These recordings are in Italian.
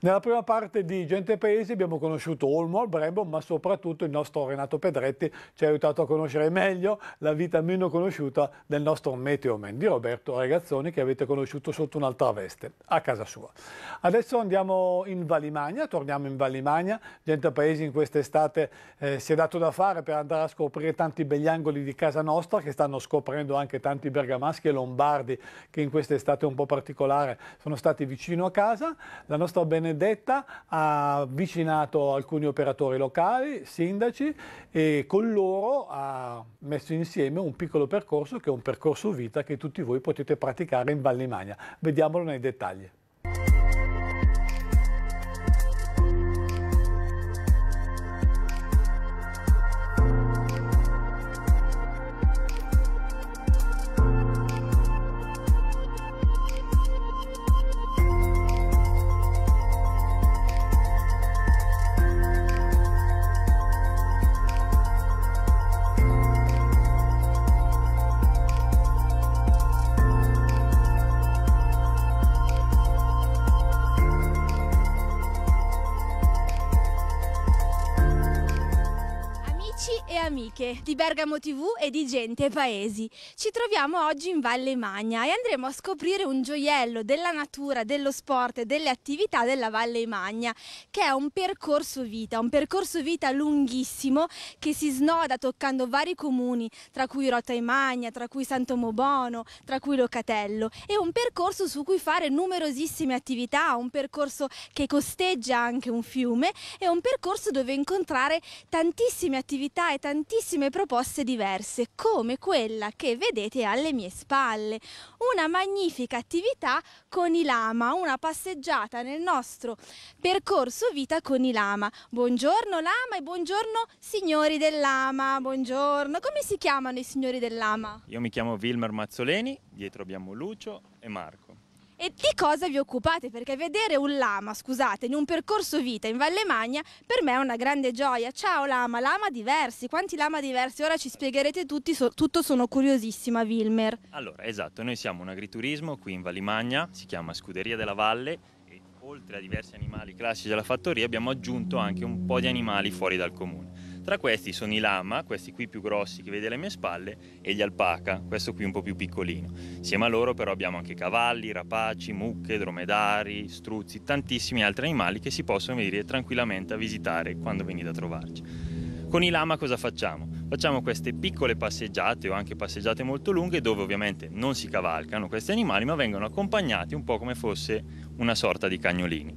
Nella prima parte di Gente e Paesi abbiamo conosciuto Olmo al Brembo, ma soprattutto il nostro Renato Pedretti ci ha aiutato a conoscere meglio la vita meno conosciuta del nostro Meteoman di Roberto Ragazzoni che avete conosciuto sotto un'altra veste, a casa sua. Adesso andiamo in Valimagna, torniamo in Valimagna. Gente e Paesi in quest'estate eh, si è dato da fare per andare a scoprire tanti begli angoli di casa nostra che stanno scoprendo anche tanti bergamaschi e lombardi che in quest'estate un po' particolare sono stati vicino a casa. La nostra bene Benedetta ha avvicinato alcuni operatori locali, sindaci e con loro ha messo insieme un piccolo percorso che è un percorso vita che tutti voi potete praticare in Vallimagna. Vediamolo nei dettagli. amiche di Bergamo TV e di Gente e Paesi. Ci troviamo oggi in Valle Magna e andremo a scoprire un gioiello della natura, dello sport e delle attività della Valle Magna, che è un percorso vita, un percorso vita lunghissimo che si snoda toccando vari comuni, tra cui Rota e tra cui Sant'Omobono, tra cui Locatello. È un percorso su cui fare numerosissime attività, un percorso che costeggia anche un fiume, è un percorso dove incontrare tantissime attività e tantissime tantissime proposte diverse, come quella che vedete alle mie spalle. Una magnifica attività con i lama, una passeggiata nel nostro percorso vita con i lama. Buongiorno lama e buongiorno signori del lama, buongiorno. Come si chiamano i signori del lama? Io mi chiamo Wilmer Mazzoleni, dietro abbiamo Lucio e Marco. E di cosa vi occupate? Perché vedere un lama, scusate, in un percorso vita in Valle Magna per me è una grande gioia. Ciao lama, lama diversi, quanti lama diversi? Ora ci spiegherete tutti, so, tutto sono curiosissima Wilmer. Allora, esatto, noi siamo un agriturismo qui in Valle Magna, si chiama Scuderia della Valle e oltre a diversi animali classici della fattoria abbiamo aggiunto anche un po' di animali fuori dal comune. Tra questi sono i lama, questi qui più grossi che vedi alle mie spalle, e gli alpaca, questo qui un po' più piccolino. Insieme a loro però abbiamo anche cavalli, rapaci, mucche, dromedari, struzzi, tantissimi altri animali che si possono venire tranquillamente a visitare quando venite a trovarci. Con i lama cosa facciamo? Facciamo queste piccole passeggiate o anche passeggiate molto lunghe dove ovviamente non si cavalcano questi animali ma vengono accompagnati un po' come fosse una sorta di cagnolini.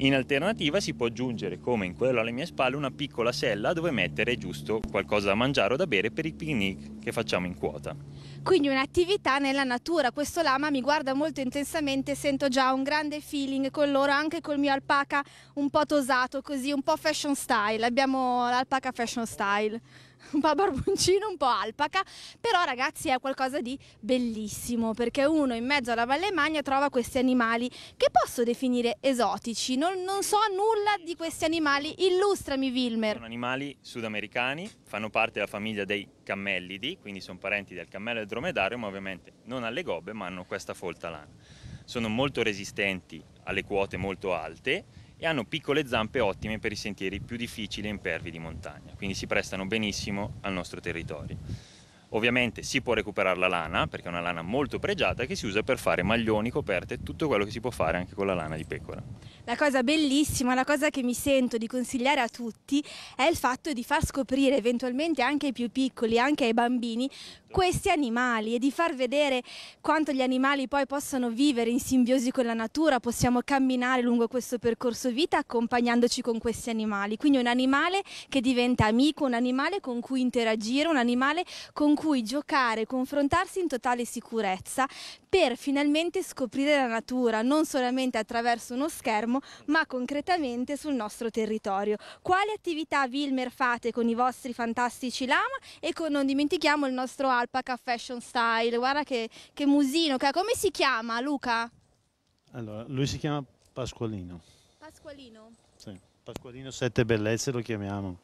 In alternativa si può aggiungere, come in quello alle mie spalle, una piccola sella dove mettere giusto qualcosa da mangiare o da bere per i picnic che facciamo in quota. Quindi un'attività nella natura, questo lama mi guarda molto intensamente, sento già un grande feeling con loro, anche col mio alpaca un po' tosato così, un po' fashion style, abbiamo l'alpaca fashion style. un po' barboncino, un po' alpaca, però ragazzi è qualcosa di bellissimo perché uno in mezzo alla Valle Magna trova questi animali che posso definire esotici, non, non so nulla di questi animali, illustrami Wilmer. Sono animali sudamericani, fanno parte della famiglia dei cammellidi, quindi sono parenti del cammello e del dromedario, ma ovviamente non alle gobbe ma hanno questa folta lana. Sono molto resistenti alle quote molto alte e hanno piccole zampe ottime per i sentieri più difficili e impervi di montagna, quindi si prestano benissimo al nostro territorio. Ovviamente si può recuperare la lana, perché è una lana molto pregiata che si usa per fare maglioni, coperte, tutto quello che si può fare anche con la lana di pecora. La cosa bellissima, la cosa che mi sento di consigliare a tutti è il fatto di far scoprire eventualmente anche ai più piccoli, anche ai bambini, Esatto. questi animali e di far vedere quanto gli animali poi possono vivere in simbiosi con la natura, possiamo camminare lungo questo percorso vita accompagnandoci con questi animali. Quindi un animale che diventa amico, un animale con cui interagire, un animale con cui giocare, confrontarsi in totale sicurezza per finalmente scoprire la natura, non solamente attraverso uno schermo, ma concretamente sul nostro territorio. Quali attività Wilmer fate con i vostri fantastici lama e con, non dimentichiamo il nostro Alpaca Fashion Style, guarda che, che musino, come si chiama Luca? Allora, lui si chiama Pasqualino. Pasqualino? Sì, Pasqualino Sette Bellezze lo chiamiamo,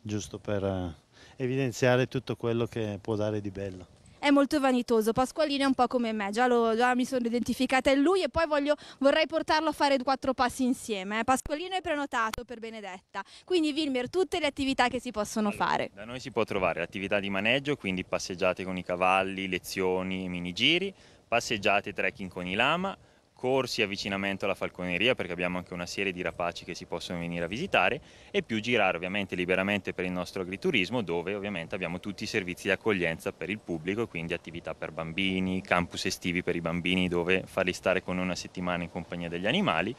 giusto per eh, evidenziare tutto quello che può dare di bello è molto vanitoso. Pasqualino è un po' come me, già, lo, già mi sono identificata in lui e poi voglio, vorrei portarlo a fare quattro passi insieme. Eh. Pasqualino è prenotato per Benedetta, quindi Vilmer tutte le attività che si possono allora, fare. Da noi si può trovare attività di maneggio, quindi passeggiate con i cavalli, lezioni, minigiri, passeggiate trekking con i lama, corsi, avvicinamento alla falconeria perché abbiamo anche una serie di rapaci che si possono venire a visitare e più girare ovviamente liberamente per il nostro agriturismo dove ovviamente abbiamo tutti i servizi di accoglienza per il pubblico, quindi attività per bambini, campus estivi per i bambini dove farli stare con una settimana in compagnia degli animali,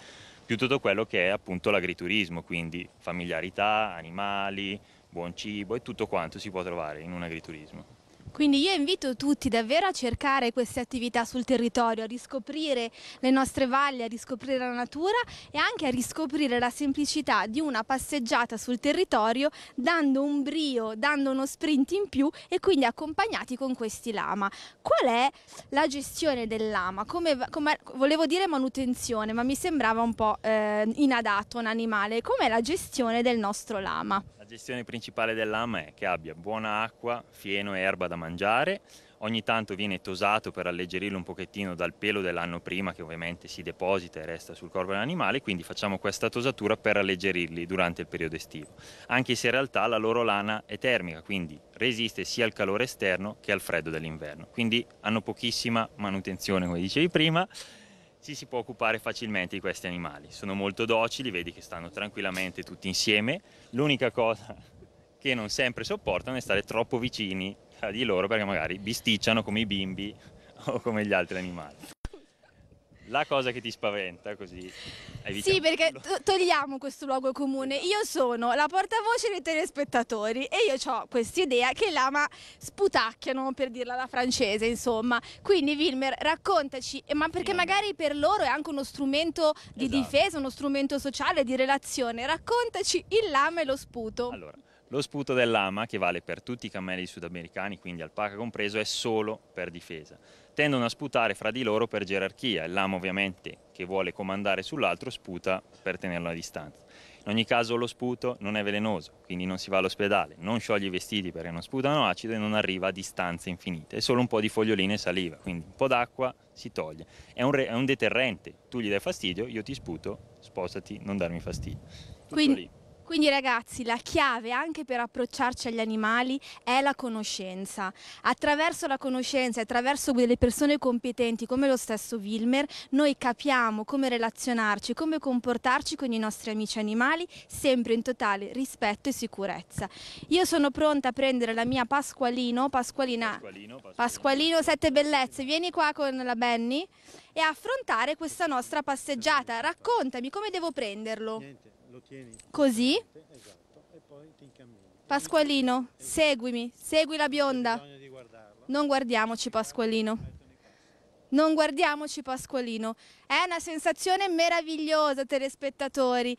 più tutto quello che è appunto l'agriturismo, quindi familiarità, animali, buon cibo e tutto quanto si può trovare in un agriturismo. Quindi io invito tutti davvero a cercare queste attività sul territorio, a riscoprire le nostre valli, a riscoprire la natura e anche a riscoprire la semplicità di una passeggiata sul territorio dando un brio, dando uno sprint in più e quindi accompagnati con questi lama. Qual è la gestione del lama? Come, come volevo dire manutenzione, ma mi sembrava un po' eh, inadatto un animale. Com'è la gestione del nostro lama? gestione principale dell'AMA è che abbia buona acqua, fieno e erba da mangiare, ogni tanto viene tosato per alleggerirlo un pochettino dal pelo dell'anno prima che ovviamente si deposita e resta sul corpo dell'animale, quindi facciamo questa tosatura per alleggerirli durante il periodo estivo, anche se in realtà la loro lana è termica, quindi resiste sia al calore esterno che al freddo dell'inverno, quindi hanno pochissima manutenzione come dicevi prima ci si può occupare facilmente di questi animali. Sono molto docili, vedi che stanno tranquillamente tutti insieme. L'unica cosa che non sempre sopportano è stare troppo vicini a di loro perché magari bisticciano come i bimbi o come gli altri animali la cosa che ti spaventa così evitiamo. Sì, perché togliamo questo luogo comune. Esatto. Io sono la portavoce dei telespettatori e io ho questa idea che l'ama sputacchiano, per dirla la francese, insomma. Quindi Wilmer, raccontaci, eh, ma perché magari per loro è anche uno strumento di esatto. difesa, uno strumento sociale, di relazione. Raccontaci il lama e lo sputo. Allora, lo sputo del lama, che vale per tutti i cammelli sudamericani, quindi alpaca compreso, è solo per difesa tendono a sputare fra di loro per gerarchia, L'amo ovviamente che vuole comandare sull'altro sputa per tenerlo a distanza. In ogni caso lo sputo non è velenoso, quindi non si va all'ospedale, non scioglie i vestiti perché non sputano acido e non arriva a distanze infinite, è solo un po' di foglioline e saliva, quindi un po' d'acqua si toglie. È un, re, è un deterrente, tu gli dai fastidio, io ti sputo, spostati, non darmi fastidio. Tutto quindi... lì. Quindi ragazzi la chiave anche per approcciarci agli animali è la conoscenza. Attraverso la conoscenza e attraverso delle persone competenti come lo stesso Wilmer noi capiamo come relazionarci, come comportarci con i nostri amici animali sempre in totale rispetto e sicurezza. Io sono pronta a prendere la mia Pasqualino, Pasqualina, Pasqualino, Pasqualino. Pasqualino Sette Bellezze, vieni qua con la Benny e affrontare questa nostra passeggiata. Raccontami come devo prenderlo. Niente lo tieni così esatto, e poi ti incammini. Pasqualino, seguimi, segui la bionda. Non guardiamoci Pasqualino. Non guardiamoci Pasqualino. È una sensazione meravigliosa, telespettatori.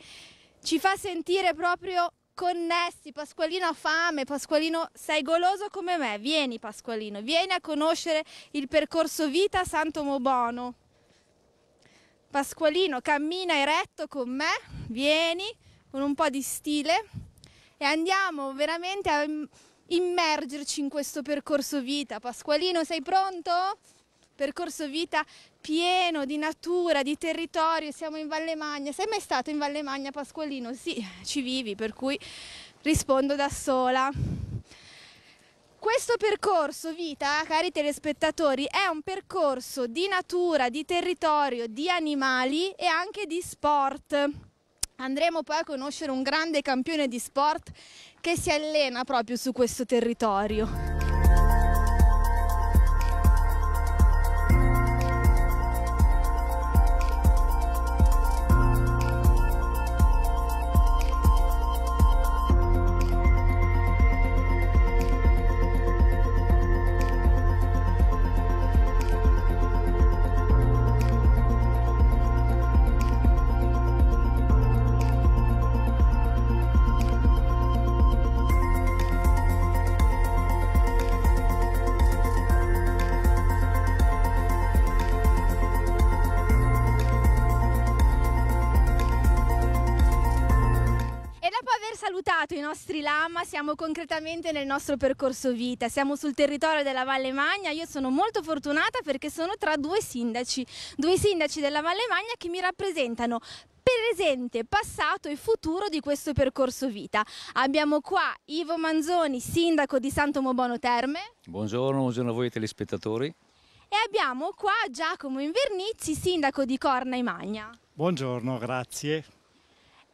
Ci fa sentire proprio connessi. Pasqualino ha fame, Pasqualino sei goloso come me. Vieni Pasqualino, vieni a conoscere il percorso vita Santo Mobono. Pasqualino cammina eretto con me, vieni con un po' di stile e andiamo veramente a immergerci in questo percorso vita. Pasqualino, sei pronto? Percorso vita pieno di natura, di territorio, siamo in Valle Magna. Sei mai stato in Valle Magna, Pasqualino? Sì, ci vivi, per cui rispondo da sola. Questo percorso vita, cari telespettatori, è un percorso di natura, di territorio, di animali e anche di sport. Andremo poi a conoscere un grande campione di sport che si allena proprio su questo territorio. nostri lama, siamo concretamente nel nostro percorso vita, siamo sul territorio della Valle Magna, io sono molto fortunata perché sono tra due sindaci, due sindaci della Valle Magna che mi rappresentano presente, passato e futuro di questo percorso vita. Abbiamo qua Ivo Manzoni, sindaco di Santo Mobono Terme. Buongiorno, buongiorno a voi telespettatori. E abbiamo qua Giacomo Invernizzi, sindaco di Corna e Magna. Buongiorno, grazie.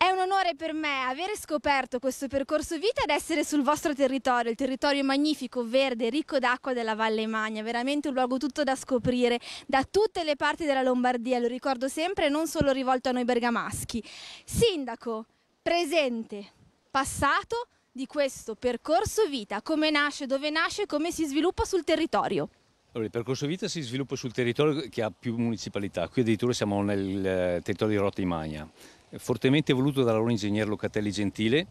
È un onore per me avere scoperto questo percorso vita ed essere sul vostro territorio, il territorio magnifico, verde, ricco d'acqua della Valle Magna, veramente un luogo tutto da scoprire, da tutte le parti della Lombardia, lo ricordo sempre, non solo rivolto a noi bergamaschi. Sindaco, presente, passato di questo percorso vita, come nasce, dove nasce, come si sviluppa sul territorio. Allora, il percorso vita si sviluppa sul territorio che ha più municipalità, qui addirittura siamo nel eh, territorio di Rotta di Magna fortemente voluto dall'allora ingegner Locatelli Gentile,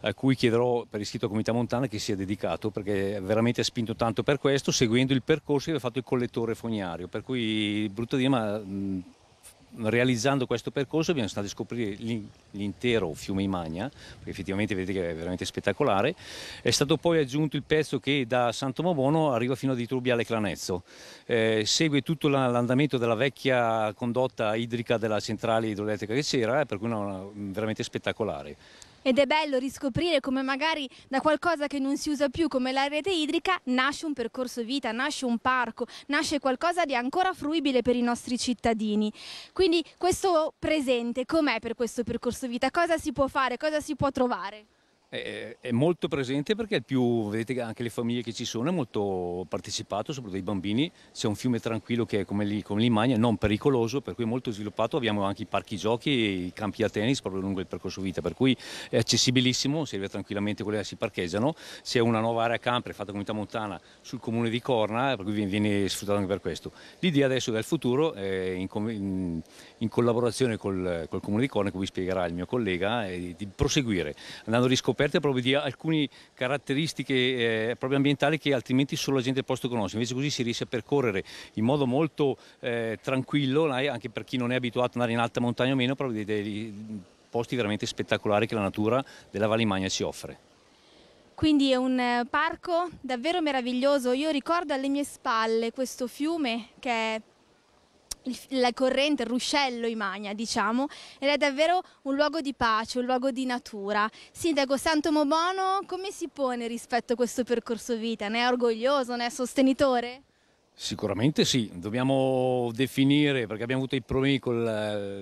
a cui chiederò per iscritto al Comunità Montana che sia dedicato perché veramente ha spinto tanto per questo, seguendo il percorso che aveva fatto il collettore fognario. Per cui, brutto dire, ma realizzando questo percorso abbiamo stato a scoprire l'intero fiume Imagna, perché effettivamente vedete che è veramente spettacolare. È stato poi aggiunto il pezzo che da Santo Mabono arriva fino a di Clanezzo. Eh, segue tutto l'andamento della vecchia condotta idrica della centrale idroelettrica che c'era, eh, per cui è veramente spettacolare. Ed è bello riscoprire come magari da qualcosa che non si usa più come la rete idrica nasce un percorso vita, nasce un parco, nasce qualcosa di ancora fruibile per i nostri cittadini. Quindi questo presente com'è per questo percorso vita? Cosa si può fare? Cosa si può trovare? È, è, molto presente perché il più, vedete anche le famiglie che ci sono, è molto partecipato, soprattutto dai bambini, c'è un fiume tranquillo che è come, lì, come l'Imagna, non pericoloso, per cui è molto sviluppato, abbiamo anche i parchi giochi i campi a tennis proprio lungo il percorso vita, per cui è accessibilissimo, si arriva tranquillamente quelle le si parcheggiano, c'è una nuova area camper fatta comunità montana sul comune di Corna, per cui viene, viene sfruttata anche per questo. L'idea adesso del futuro è in, in, in collaborazione col, col, comune di Corna, come vi spiegherà il mio collega, è di proseguire, andando a riscoprire scoperte proprio di alcune caratteristiche eh, proprio ambientali che altrimenti solo la gente del posto conosce, invece così si riesce a percorrere in modo molto eh, tranquillo, eh, anche per chi non è abituato ad andare in alta montagna o meno, proprio dei, dei posti veramente spettacolari che la natura della Valimagna ci offre. Quindi è un eh, parco davvero meraviglioso, io ricordo alle mie spalle questo fiume che è la corrente, il ruscello Imagna, diciamo, ed è davvero un luogo di pace, un luogo di natura. Sindaco Santo Mobono, come si pone rispetto a questo percorso vita? Ne è orgoglioso, ne è sostenitore? Sicuramente sì, dobbiamo definire, perché abbiamo avuto i problemi con il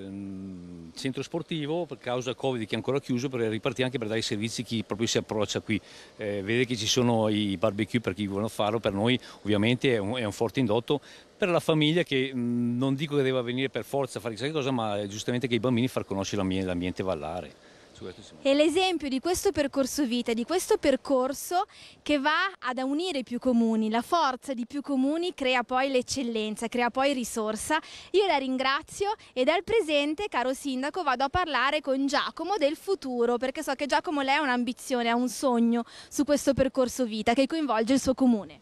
ehm, centro sportivo per causa Covid che è ancora chiuso, per ripartire anche per dare i servizi a chi proprio si approccia qui. Eh, vede che ci sono i barbecue per chi vuole farlo, per noi ovviamente è un, è un forte indotto per la famiglia che non dico che deve venire per forza a fare chissà che cosa, ma giustamente che i bambini far conoscere l'ambiente vallare. È l'esempio di questo percorso vita, di questo percorso che va ad unire i più comuni, la forza di più comuni crea poi l'eccellenza, crea poi risorsa. Io la ringrazio e dal presente, caro sindaco, vado a parlare con Giacomo del futuro, perché so che Giacomo lei ha un'ambizione, ha un sogno su questo percorso vita che coinvolge il suo comune.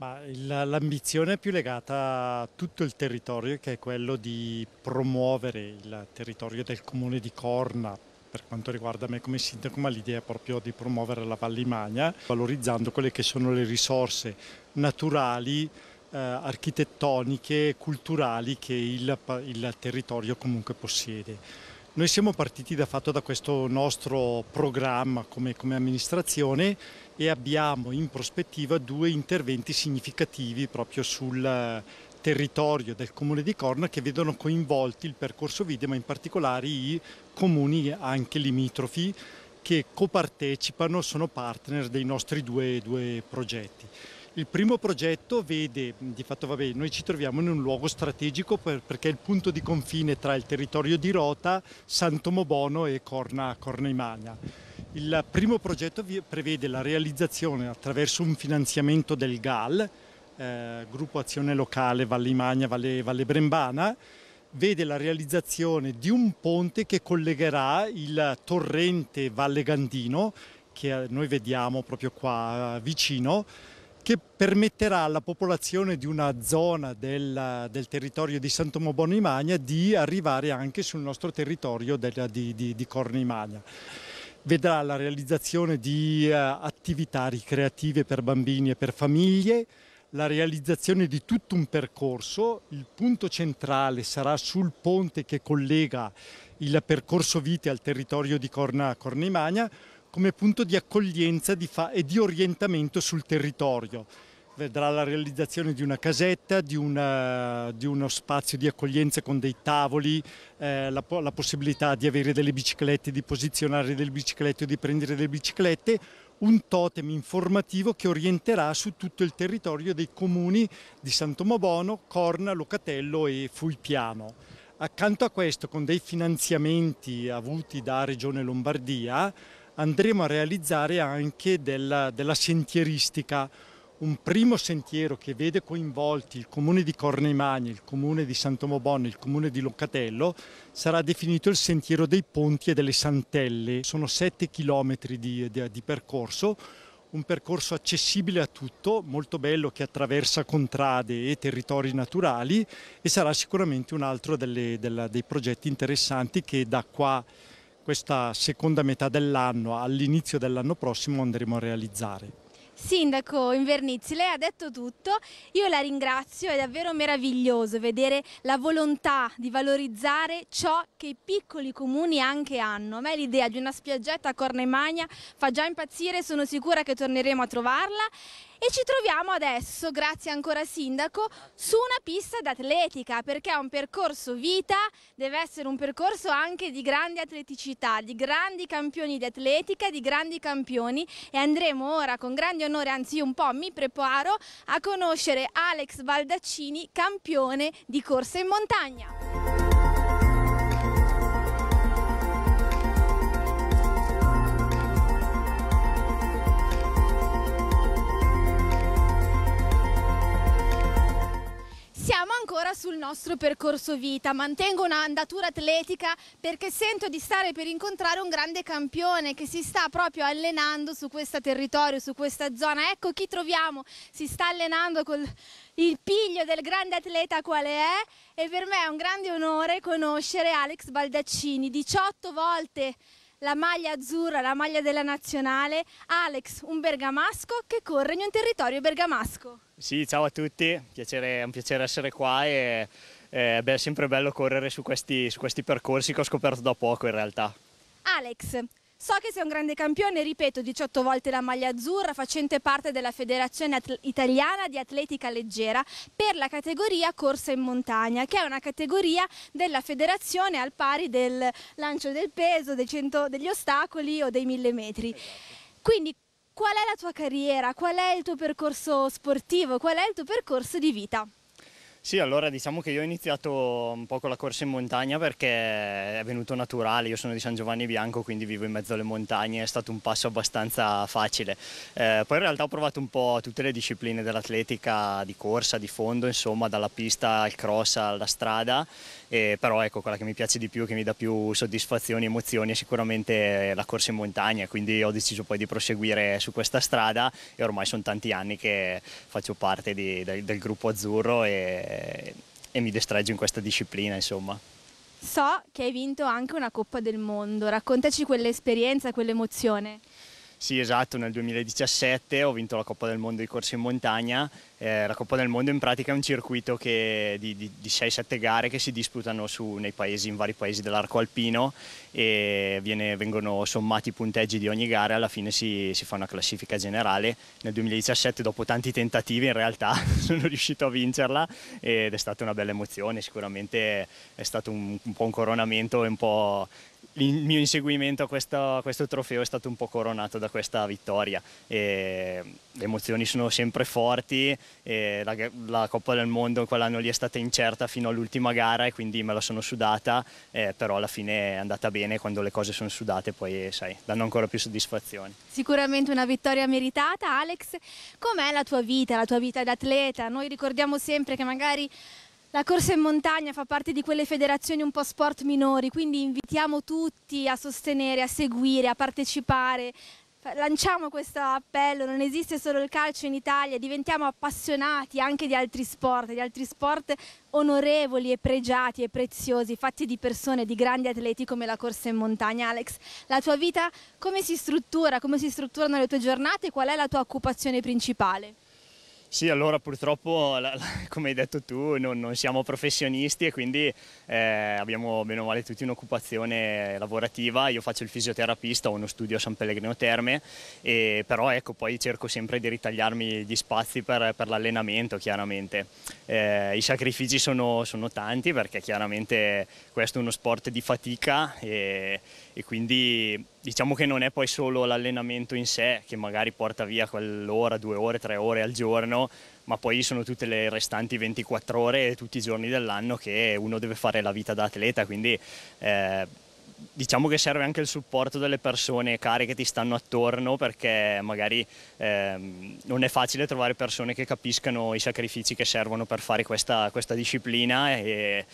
L'ambizione è più legata a tutto il territorio che è quello di promuovere il territorio del comune di Corna per quanto riguarda me come sindaco, ma l'idea è proprio di promuovere la Valle Magna, valorizzando quelle che sono le risorse naturali, eh, architettoniche, culturali che il, il territorio comunque possiede. Noi siamo partiti da, fatto da questo nostro programma come, come amministrazione e abbiamo in prospettiva due interventi significativi proprio sul eh, territorio del comune di Corna che vedono coinvolti il percorso video ma in particolare i comuni anche limitrofi che copartecipano, sono partner dei nostri due, due progetti. Il primo progetto vede, di fatto vabbè, noi ci troviamo in un luogo strategico per, perché è il punto di confine tra il territorio di Rota, Santomobono e Corna, Corna Imagna il primo progetto prevede la realizzazione attraverso un finanziamento del GAL, eh, Gruppo Azione Locale Valle Imagna, Valle, Valle Brembana, vede la realizzazione di un ponte che collegherà il torrente Valle Gandino, che eh, noi vediamo proprio qua eh, vicino, che permetterà alla popolazione di una zona del, del territorio di Santomo Bonimagna di arrivare anche sul nostro territorio del, di, di, di Cornimagna vedrà la realizzazione di eh, attività ricreative per bambini e per famiglie, la realizzazione di tutto un percorso, il punto centrale sarà sul ponte che collega il percorso Vite al territorio di Corna Corneimagna come punto di accoglienza di e di orientamento sul territorio vedrà la realizzazione di una casetta, di, una, eh, di uno spazio di accoglienza con dei tavoli, eh, la, la, possibilità di avere delle biciclette, di posizionare delle biciclette o di prendere delle biciclette, un totem informativo che orienterà su tutto il territorio dei comuni di Santomobono, Corna, Locatello e Fulpiano. Accanto a questo, con dei finanziamenti avuti da Regione Lombardia, andremo a realizzare anche della, della sentieristica, un primo sentiero che vede coinvolti il comune di Corneimagna, il comune di e il comune di Locatello, sarà definito il sentiero dei ponti e delle santelle. Sono 7 chilometri di, di, di percorso, un percorso accessibile a tutto, molto bello che attraversa contrade e territori naturali e sarà sicuramente un altro delle, della, dei progetti interessanti che da qua questa seconda metà dell'anno all'inizio dell'anno prossimo andremo a realizzare. Sindaco Invernizzi, lei ha detto tutto, io la ringrazio, è davvero meraviglioso vedere la volontà di valorizzare ciò che i piccoli comuni anche hanno. A me l'idea di una spiaggetta a Corna Cornemagna fa già impazzire, sono sicura che torneremo a trovarla e ci troviamo adesso, grazie ancora Sindaco, su una pista d'atletica perché è un percorso vita, deve essere un percorso anche di grande atleticità, di grandi campioni di atletica, di grandi campioni e andremo ora con grande onore, anzi un po' mi preparo, a conoscere Alex Baldaccini, campione di corsa in montagna. sul nostro percorso vita. Mantengo un'andatura atletica perché sento di stare per incontrare un grande campione che si sta proprio allenando su questo territorio, su questa zona. Ecco chi troviamo, si sta allenando con il piglio del grande atleta quale è e per me è un grande onore conoscere Alex Baldaccini, 18 volte la maglia azzurra, la maglia della nazionale, Alex, un bergamasco che corre in un territorio bergamasco. Sì, ciao a tutti, piacere, è un piacere essere qua e eh, beh, è sempre bello correre su questi, su questi percorsi che ho scoperto da poco in realtà. Alex, So che sei un grande campione, ripeto, 18 volte la maglia azzurra, facente parte della Federazione Atl Italiana di Atletica Leggera per la categoria Corsa in Montagna, che è una categoria della federazione al pari del lancio del peso, cento, degli ostacoli o dei mille metri. Quindi qual è la tua carriera, qual è il tuo percorso sportivo, qual è il tuo percorso di vita? Sì, allora diciamo che io ho iniziato un po' con la corsa in montagna perché è venuto naturale, io sono di San Giovanni Bianco quindi vivo in mezzo alle montagne, è stato un passo abbastanza facile. Eh, poi in realtà ho provato un po' tutte le discipline dell'atletica, di corsa, di fondo, insomma dalla pista al cross alla strada eh, però ecco quella che mi piace di più, che mi dà più soddisfazioni, e emozioni è sicuramente eh, la corsa in montagna, quindi ho deciso poi di proseguire su questa strada e ormai sono tanti anni che faccio parte di, del, del, gruppo azzurro e, e mi destreggio in questa disciplina insomma. So che hai vinto anche una Coppa del Mondo, raccontaci quell'esperienza, quell'emozione. Sì, esatto, nel 2017 ho vinto la Coppa del Mondo di corsa in montagna. Eh, la Coppa del Mondo in pratica è un circuito che, di, di, di 6-7 gare che si disputano su, nei paesi, in vari paesi dell'arco alpino e viene, vengono sommati i punteggi di ogni gara e alla fine si, si, fa una classifica generale. Nel 2017, dopo tanti tentativi, in realtà sono riuscito a vincerla ed è stata una bella emozione. Sicuramente è stato un, un po' un coronamento e un po' il mio inseguimento a, questa, a, questo trofeo è stato un po' coronato da questa vittoria. E le emozioni sono sempre forti, la, la, Coppa del Mondo quell'anno lì è stata incerta fino all'ultima gara e quindi me la sono sudata, eh, però alla fine è andata bene, quando le cose sono sudate poi sai, danno ancora più soddisfazioni. Sicuramente una vittoria meritata, Alex. Com'è la tua vita, la tua vita da atleta? Noi ricordiamo sempre che magari la corsa in montagna fa parte di quelle federazioni un po' sport minori, quindi invitiamo tutti a sostenere, a seguire, a partecipare. Lanciamo questo appello, non esiste solo il calcio in Italia, diventiamo appassionati anche di altri sport, di altri sport onorevoli e pregiati e preziosi, fatti di persone, di grandi atleti come la corsa in montagna. Alex, la tua vita come si struttura, come si strutturano le tue giornate, qual è la tua occupazione principale? Sì, allora purtroppo, come hai detto tu, non, non siamo professionisti e quindi eh, abbiamo meno male tutti un'occupazione lavorativa. Io faccio il fisioterapista, ho uno studio a San Pellegrino Terme, e, però ecco, poi cerco sempre di ritagliarmi gli spazi per, per l'allenamento, chiaramente. Eh, I sacrifici sono, sono, tanti perché chiaramente questo è uno sport di fatica e, e quindi Diciamo che non è poi solo l'allenamento in sé che magari porta via quell'ora, due ore, tre ore al giorno, ma poi sono tutte le restanti 24 ore e tutti i giorni dell'anno che uno deve fare la vita da atleta, quindi eh, diciamo che serve anche il supporto delle persone care che ti stanno attorno perché magari ehm, non è facile trovare persone che capiscano i sacrifici che servono per fare questa, questa disciplina e,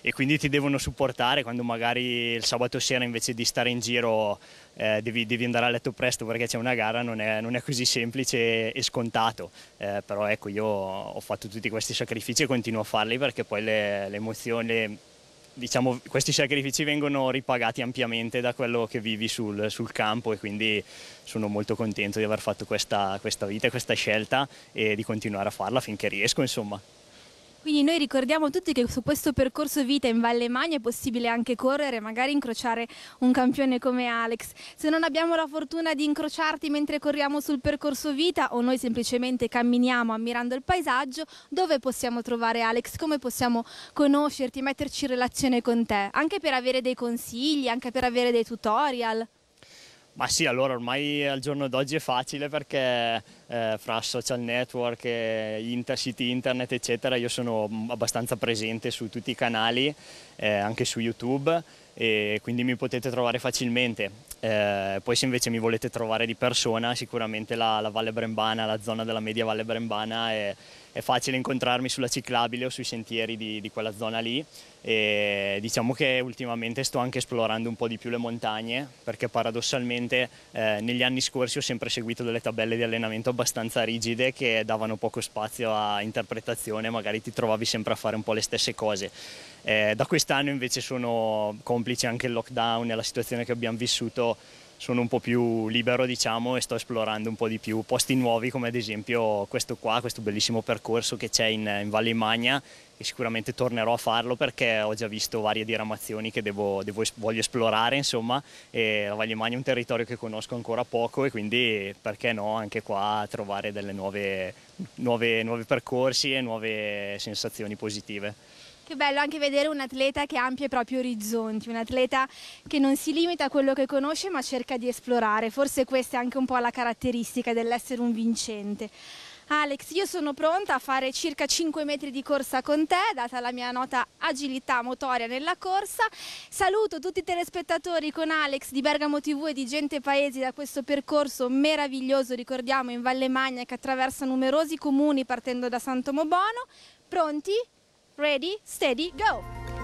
e, quindi ti devono supportare quando magari il sabato sera invece di stare in giro eh, devi, devi, andare a letto presto perché c'è una gara, non è, non è, così semplice e scontato, eh, però ecco io ho fatto tutti questi sacrifici e continuo a farli perché poi le, le emozioni... Le, diciamo, questi sacrifici vengono ripagati ampiamente da quello che vivi sul, sul campo e quindi sono molto contento di aver fatto questa, questa vita e questa scelta e di continuare a farla finché riesco insomma. Quindi noi ricordiamo tutti che su questo percorso vita in Valle Magna è possibile anche correre, magari incrociare un campione come Alex. Se non abbiamo la fortuna di incrociarti mentre corriamo sul percorso vita o noi semplicemente camminiamo ammirando il paesaggio, dove possiamo trovare Alex? Come possiamo conoscerti, metterci in relazione con te? Anche per avere dei consigli, anche per avere dei tutorial? Ma sì, allora ormai al giorno d'oggi è facile perché eh, fra social network, inter, siti internet eccetera io sono mm, abbastanza presente su tutti i canali, eh, anche su YouTube e quindi mi potete trovare facilmente. Eh, poi se invece mi volete trovare di persona, sicuramente la, la Valle Brembana, la zona della media Valle Brembana è, è facile incontrarmi sulla ciclabile o sui sentieri di, di, quella zona lì e diciamo che ultimamente sto anche esplorando un po' di più le montagne perché paradossalmente eh, negli anni scorsi ho sempre seguito delle tabelle di allenamento abbastanza rigide che davano poco spazio a interpretazione, magari ti trovavi sempre a fare un po' le stesse cose. Eh, da quest'anno invece sono complice anche il lockdown e la situazione che abbiamo vissuto sono un po' più libero diciamo e sto esplorando un po' di più posti nuovi come ad esempio questo qua, questo bellissimo percorso che c'è in, in, Valle Magna e sicuramente tornerò a farlo perché ho già visto varie diramazioni che devo, devo, voglio esplorare insomma e la Valle Magna è un territorio che conosco ancora poco e quindi perché no anche qua trovare delle nuove, nuove, nuovi percorsi e nuove sensazioni positive. Che bello anche vedere un atleta che ampia i propri orizzonti, un atleta che non si limita a quello che conosce ma cerca di esplorare. Forse questa è anche un po' la caratteristica dell'essere un vincente. Alex, io sono pronta a fare circa 5 metri di corsa con te, data la mia nota agilità motoria nella corsa. Saluto tutti i telespettatori con Alex di Bergamo TV e di Gente Paesi da questo percorso meraviglioso, ricordiamo, in Valle Magna che attraversa numerosi comuni partendo da Santo Mobono. Pronti? Ready, steady, go!